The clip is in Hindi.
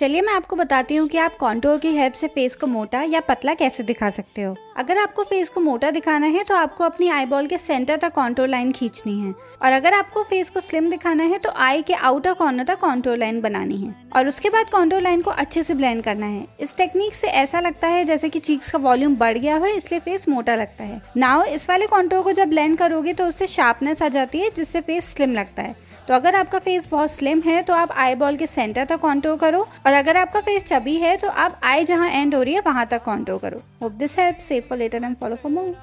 चलिए मैं आपको बताती हूँ कि आप कॉन्टोर की हेल्प से फेस को मोटा या पतला कैसे दिखा सकते हो अगर आपको फेस को मोटा दिखाना है तो आपको अपनी आईबॉल के सेंटर तक कॉन्टोर लाइन खींचनी है और अगर आपको फेस को स्लिम दिखाना है तो आई के आउटर कॉर्नर तक कॉन्टोर लाइन बनानी है और उसके बाद कॉन्टोर लाइन को अच्छे से ब्लेंड करना है इस टेक्निक से ऐसा लगता है जैसे की चीक्स का वॉल्यूम बढ़ गया हो इसलिए फेस मोटा लगता है नाव इस वाले कॉन्टोर को जब ब्लेंड करोगे तो उससे शार्पनेस आ जाती है जिससे फेस स्लिम लगता है तो अगर आपका फेस बहुत स्लिम है तो आप आई बॉल के सेंटर तक कॉन्टोर करो और अगर आपका फेस चबी है तो आप आई जहाँ एंड हो रही है वहां तक कॉन्टोर करो होप दिस है फॉलो फॉर